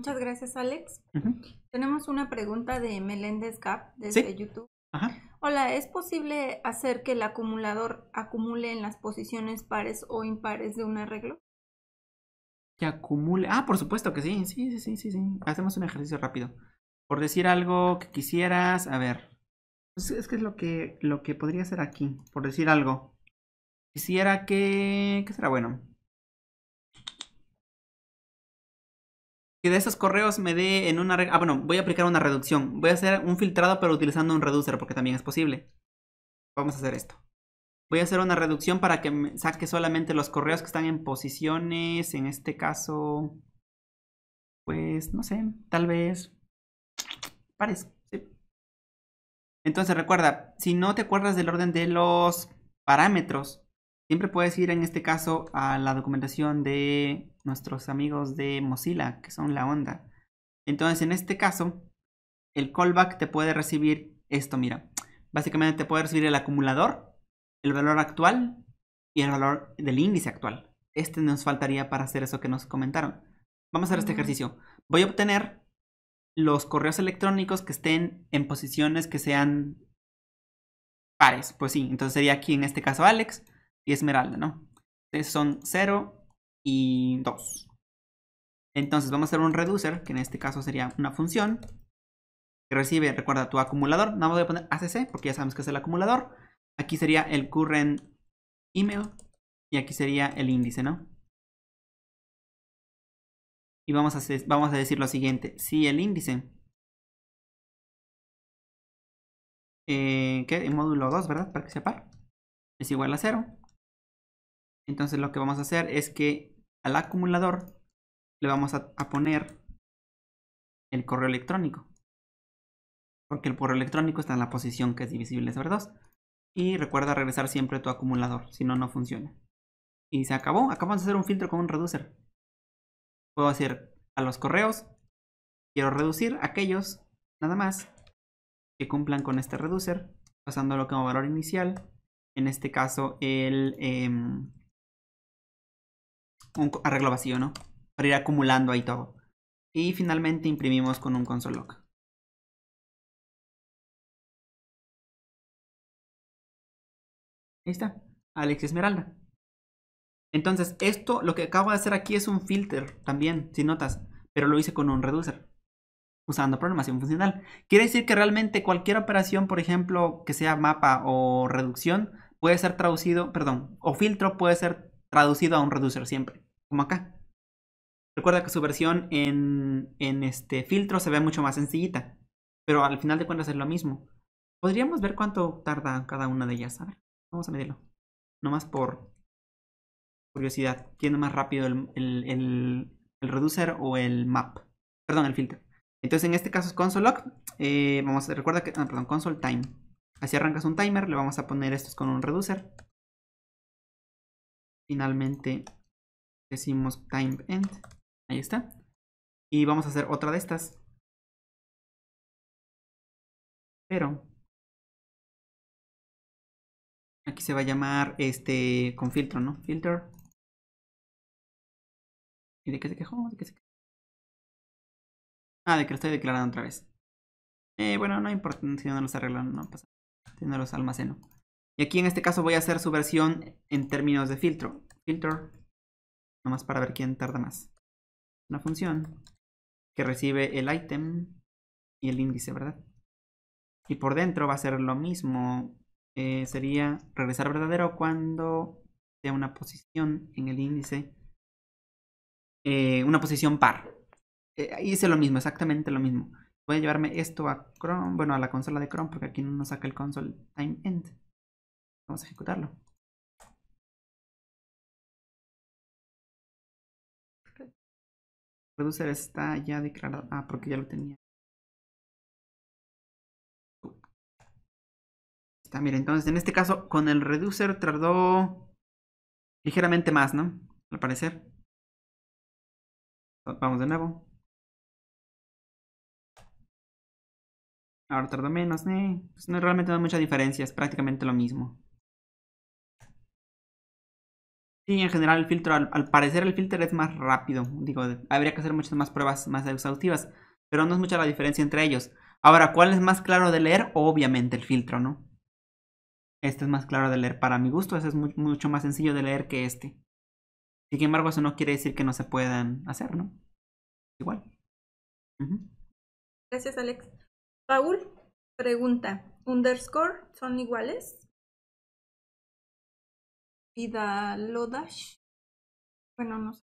Muchas gracias, Alex. Tenemos una pregunta de Meléndez Gap desde YouTube. Hola, ¿es posible hacer que el acumulador acumule en las posiciones pares o impares de un arreglo? Que acumule. Ah, por supuesto que sí, sí, sí, sí, sí. Hacemos un ejercicio rápido. Por decir algo que quisieras, a ver. Pues es que es lo que, lo que podría hacer aquí. Por decir algo. Quisiera que. ¿Qué será bueno? que de esos correos me dé en una... Ah, bueno, voy a aplicar una reducción. Voy a hacer un filtrado pero utilizando un reducer porque también es posible. Vamos a hacer esto. Voy a hacer una reducción para que me saque solamente los correos que están en posiciones. En este caso, pues no sé, tal vez Parece. Sí. Entonces recuerda, si no te acuerdas del orden de los parámetros, siempre puedes ir en este caso a la documentación de nuestros amigos de Mozilla, que son la onda. Entonces, en este caso, el callback te puede recibir esto, mira. Básicamente te puede recibir el acumulador, el valor actual y el valor del índice actual. Este nos faltaría para hacer eso que nos comentaron. Vamos a hacer este ejercicio. Voy a obtener los correos electrónicos que estén en posiciones que sean pares. Pues sí, entonces sería aquí en este caso Alex y Esmeralda, ¿no? Entonces son cero y 2. Entonces vamos a hacer un reducer, que en este caso sería una función que recibe, recuerda, tu acumulador. Nada más voy a poner ACC porque ya sabemos que es el acumulador. Aquí sería el current email y aquí sería el índice, ¿no? Y vamos a, vamos a decir lo siguiente. Si el índice... Eh, ¿Qué? En módulo 2, ¿verdad? Para que sepa Es igual a 0. Entonces lo que vamos a hacer es que al acumulador le vamos a, poner el correo electrónico. Porque el correo electrónico está en la posición que es divisible sobre 2. Y recuerda regresar siempre tu acumulador, si no, no funciona. Y se acabó. Acabamos de hacer un filtro con un reducer. Puedo hacer a los correos. Quiero reducir aquellos, nada más, que cumplan con este reducer, pasándolo como valor inicial. En este caso, el, em, un arreglo vacío, ¿no? Para ir acumulando ahí todo. Y finalmente imprimimos con un console Ahí está, Alex Esmeralda. Entonces, esto, lo que acabo de hacer aquí es un filter también, si notas, pero lo hice con un reducer, usando programación funcional. Quiere decir que realmente cualquier operación, por ejemplo, que sea mapa o reducción, puede ser traducido, perdón, o filtro puede ser traducido a un reducer siempre, como acá. Recuerda que su versión en, en este filtro se ve mucho más sencillita, pero al final de cuentas es lo mismo. Podríamos ver cuánto tarda cada una de ellas. A ver, vamos a medirlo. Nomás por curiosidad. ¿Quién es más rápido el, reducer o el map? Perdón, el filtro. Entonces en este caso es console log. Eh, vamos a, recuerda que, ah, perdón, console time. Así arrancas un timer, le vamos a poner estos con un reducer. Finalmente decimos time end. Ahí está. Y vamos a hacer otra de estas. Pero aquí se va a llamar este con filtro, ¿no? Filter. ¿Y de qué se quejó? ¿De se Ah, de que lo estoy declarando otra vez. Eh, bueno, no importa si no los arreglan, no pasa. Si no los almaceno. Y aquí en este caso voy a hacer su versión en términos de filtro. Filter, nomás para ver quién tarda más. Una función que recibe el item y el índice, ¿verdad? Y por dentro va a ser lo mismo. Eh, sería regresar verdadero cuando sea una posición en el índice. Eh, una posición par. Eh, hice lo mismo, exactamente lo mismo. Voy a llevarme esto a Chrome, bueno, a la consola de Chrome, porque aquí no nos saca el console time end. Vamos a ejecutarlo. reducer está ya declarado. Ah, porque ya lo tenía. Está, mira, entonces en este caso con el reducer tardó ligeramente más, ¿no? Al parecer. Vamos de nuevo. Ahora tardó menos, eh. Pues no, realmente no mucha diferencia, es prácticamente lo mismo en general el filtro, al, parecer el filtro es más rápido. Digo, habría que hacer muchas más pruebas más exhaustivas, pero no es mucha la diferencia entre ellos. Ahora, ¿cuál es más claro de leer? Obviamente el filtro, ¿no? Este es más claro de leer para mi gusto, Ese es mucho más sencillo de leer que este. Sin embargo, eso no quiere decir que no se puedan hacer, ¿no? Igual. Gracias, Alex. Paul pregunta, ¿underscore son iguales? Vidalodash, bueno, no sé,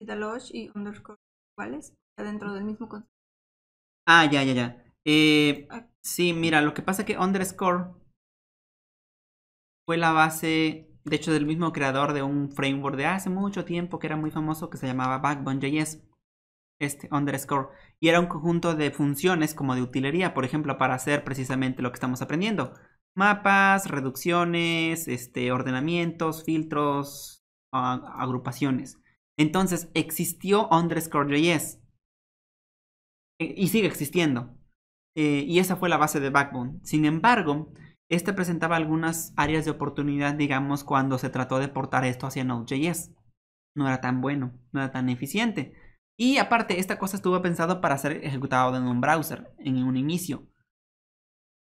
lodash y underscore Está dentro del mismo concepto. Ah, ya, ya, ya. Eh, sí, mira, lo que pasa es que underscore fue la base, de hecho, del mismo creador de un framework de hace mucho tiempo que era muy famoso que se llamaba Backbone.js. Este underscore. Y era un conjunto de funciones como de utilería, por ejemplo, para hacer precisamente lo que estamos aprendiendo mapas, reducciones, este, ordenamientos, filtros, agrupaciones. Entonces existió underscore.js e, y sigue existiendo. Eh, y esa fue la base de Backbone. Sin embargo, este presentaba algunas áreas de oportunidad, digamos, cuando se trató de portar esto hacia Node.js. No era tan bueno, no era tan eficiente. Y aparte, esta cosa estuvo pensado para ser ejecutado en un browser, en un inicio.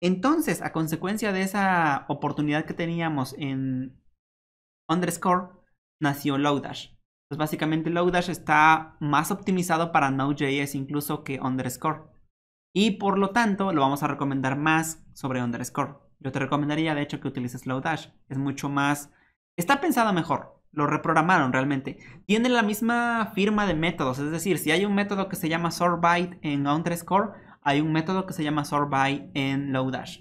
Entonces, a consecuencia de esa oportunidad que teníamos en underscore, nació Lodash. Pues básicamente Lodash está más optimizado para Node.js incluso que underscore. Y por lo tanto, lo vamos a recomendar más sobre underscore. Yo te recomendaría, de hecho, que utilices Lodash. Es mucho más... Está pensado mejor. Lo reprogramaron realmente. Tiene la misma firma de métodos. Es decir, si hay un método que se llama sorbite en underscore, hay un método que se llama sort by en Lodash.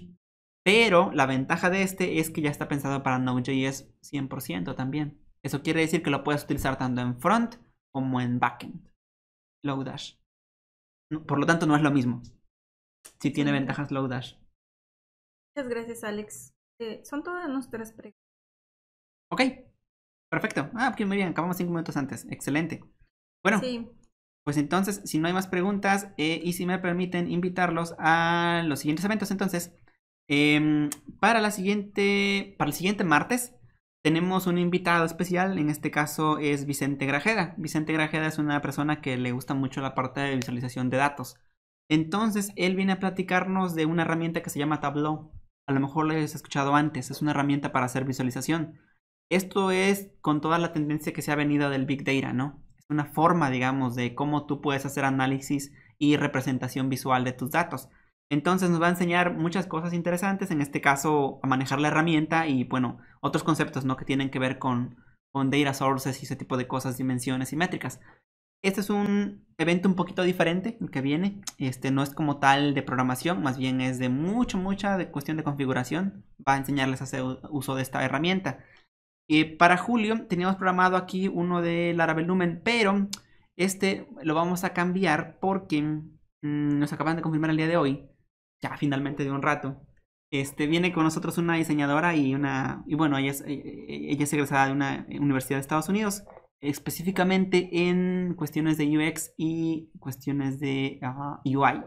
Pero la ventaja de este es que ya está pensado para Node.js 100% también. Eso quiere decir que lo puedes utilizar tanto en front como en backend. Lodash. Por lo tanto, no es lo mismo. Si tiene ventajas Lodash. Muchas gracias, Alex. Eh, son todas nuestras preguntas. Ok, perfecto. Ah, muy bien, acabamos cinco minutos antes. Excelente. Bueno, sí. Pues entonces, si no hay más preguntas eh, y si me permiten invitarlos a los siguientes eventos, entonces, em, para, la siguiente, para el siguiente martes tenemos un invitado especial, en este caso es Vicente Grajeda. Vicente Grajeda es una persona que le gusta mucho la parte de visualización de datos. Entonces, él viene a platicarnos de una herramienta que se llama Tableau. A lo mejor lo habéis escuchado antes, es una herramienta para hacer visualización. Esto es con toda la tendencia que se ha venido del Big Data, ¿no? una forma, digamos, de cómo tú puedes hacer análisis y representación visual de tus datos. Entonces nos va a enseñar muchas cosas interesantes, en este caso a manejar la herramienta y bueno, otros conceptos ¿no? que tienen que ver con, data sources y ese tipo de cosas, dimensiones y métricas. Este es un evento un poquito diferente el que viene, este no es como tal de programación, más bien es de mucho, mucha de cuestión de configuración, va a enseñarles a hacer uso de esta herramienta. Eh, para julio teníamos programado aquí uno de Laravel Lumen, pero este lo vamos a cambiar porque mm, nos acaban de confirmar el día de hoy, ya finalmente de un rato. Este, viene con nosotros una diseñadora y una, y bueno, ella es, eh, eh, ella egresada de una universidad de Estados Unidos, específicamente en cuestiones de UX y cuestiones de ah, UI.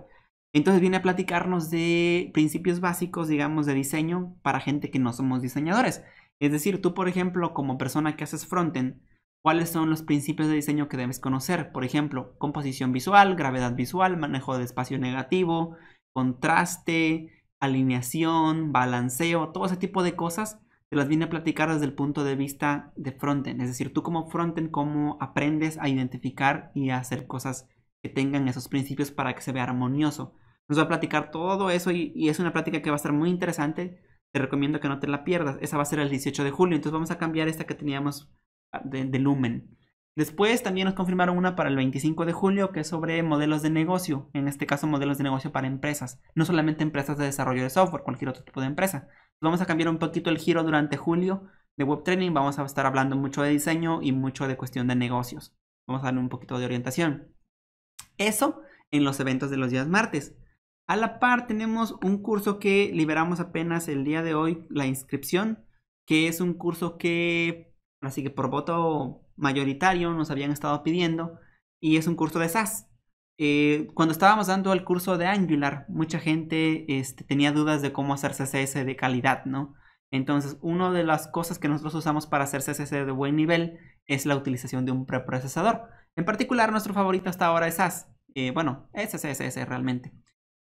Entonces viene a platicarnos de principios básicos, digamos, de diseño para gente que no somos diseñadores. Es decir, tú, por ejemplo, como persona que haces frontend, ¿cuáles son los principios de diseño que debes conocer? Por ejemplo, composición visual, gravedad visual, manejo de espacio negativo, contraste, alineación, balanceo, todo ese tipo de cosas te las viene a platicar desde el punto de vista de frontend. Es decir, tú como frontend, cómo aprendes a identificar y a hacer cosas que tengan esos principios para que se vea armonioso. Nos va a platicar todo eso y, es una plática que va a estar muy interesante te recomiendo que no te la pierdas. Esa va a ser el 18 de julio. Entonces vamos a cambiar esta que teníamos ah, de, Lumen. Después también nos confirmaron una para el 25 de julio que es sobre modelos de negocio. En este caso, modelos de negocio para empresas. No solamente empresas de desarrollo de software, cualquier otro tipo de empresa. Vamos a cambiar un poquito el giro durante julio de web training. Vamos a estar hablando mucho de diseño y mucho de cuestión de negocios. Vamos a darle un poquito de orientación. Eso en los eventos de los días martes. A la par tenemos un curso que liberamos apenas el día de hoy, la inscripción, que es un curso que, así que por voto mayoritario nos habían estado pidiendo, y es un curso de SAS. Eh, cuando estábamos dando el curso de Angular, mucha gente este, tenía dudas de cómo hacer CSS de calidad, ¿no? Entonces, una de las cosas que nosotros usamos para hacer CSS de buen nivel es la utilización de un preprocesador. En particular, nuestro favorito hasta ahora es SAS. Eh, bueno, es CSS realmente.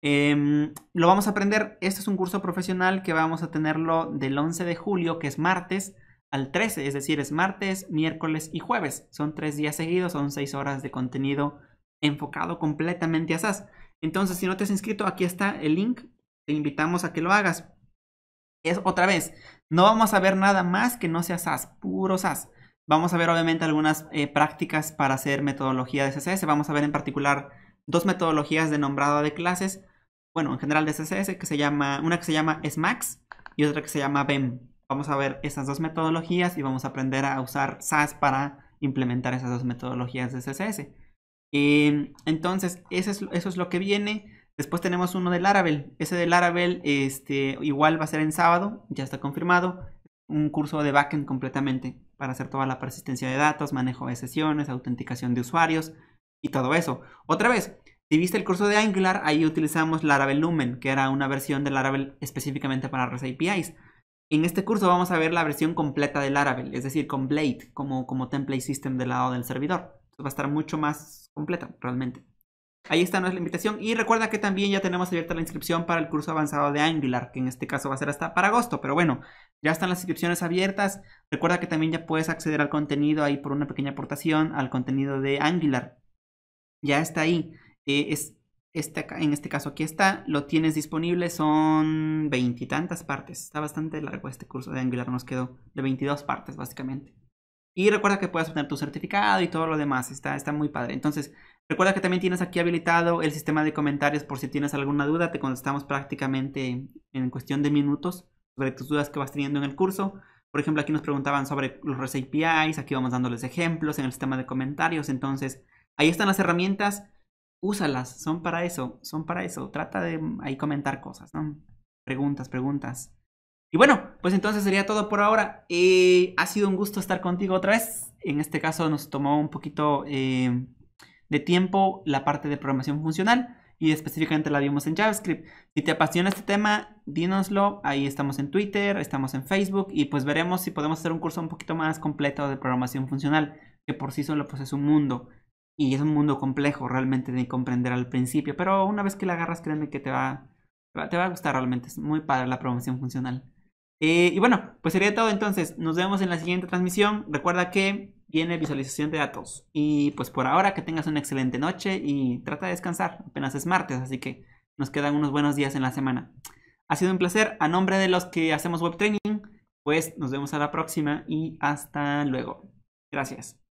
Em, lo vamos a aprender. Este es un curso profesional que vamos a tenerlo del 11 de julio, que es martes, al 13, es decir, es martes, miércoles y jueves. Son tres días seguidos, son seis horas de contenido enfocado completamente a SAS. Entonces, si no te has inscrito, aquí está el link. Te invitamos a que lo hagas. Es otra vez, no vamos a ver nada más que no sea SAS, puro SAS. Vamos a ver obviamente algunas eh, prácticas para hacer metodología de CSS. Vamos a ver en particular dos metodologías de nombrado de clases bueno, en general de CSS, que se llama, una que se llama SMAX y otra que se llama BEM. Vamos a ver esas dos metodologías y vamos a aprender a usar SAS para implementar esas dos metodologías de CSS. Eh, entonces, eso es, lo que viene. Después tenemos uno de Laravel. Ese de Laravel este, igual va a ser en sábado, ya está confirmado. Un curso de backend completamente para hacer toda la persistencia de datos, manejo de sesiones, autenticación de usuarios y todo eso. Otra vez, si viste el curso de Angular, ahí utilizamos Laravel Lumen, que era una versión de Laravel específicamente para REST APIs. En este curso vamos a ver la versión completa de Laravel, es decir, con Blade como, como template system del lado del servidor. va a estar mucho más completa realmente. Ahí está nuestra invitación y recuerda que también ya tenemos abierta la inscripción para el curso avanzado de Angular, que en este caso va a ser hasta para agosto, pero bueno, ya están las inscripciones abiertas. Recuerda que también ya puedes acceder al contenido ahí por una pequeña aportación al contenido de Angular. Ya está ahí. Eh, este en este caso aquí está, lo tienes disponible, son veintitantas partes. Está bastante largo este curso de Angular, nos quedó de 22 partes básicamente. Y recuerda que puedes obtener tu certificado y todo lo demás, está, está muy padre. Entonces, recuerda que también tienes aquí habilitado el sistema de comentarios por si tienes alguna duda, te contestamos prácticamente en cuestión de minutos sobre tus dudas que vas teniendo en el curso. Por ejemplo, aquí nos preguntaban sobre los REST APIs, aquí vamos dándoles ejemplos en el sistema de comentarios, entonces ahí están las herramientas úsalas, son para eso, son para eso. Trata de mm, ahí comentar cosas, ¿no? Preguntas, preguntas. Y bueno, pues entonces sería todo por ahora. Eh, ha sido un gusto estar contigo otra vez. En este caso nos tomó un poquito eh, de tiempo la parte de programación funcional y específicamente la vimos en JavaScript. Si te apasiona este tema, dínoslo. Ahí estamos en Twitter, estamos en Facebook y pues veremos si podemos hacer un curso un poquito más completo de programación funcional, que por sí solo pues es un mundo. Y es un mundo complejo realmente de comprender al principio, pero una vez que la agarras, créeme que te va, te va a gustar realmente. Es muy padre la promoción funcional. Eh, y bueno, pues sería todo entonces. Nos vemos en la siguiente transmisión. Recuerda que viene visualización de datos. Y pues por ahora que tengas una excelente noche y trata de descansar. Apenas es martes, así que nos quedan unos buenos días en la semana. Ha sido un placer. A nombre de los que hacemos web training, pues nos vemos a la próxima y hasta luego. Gracias.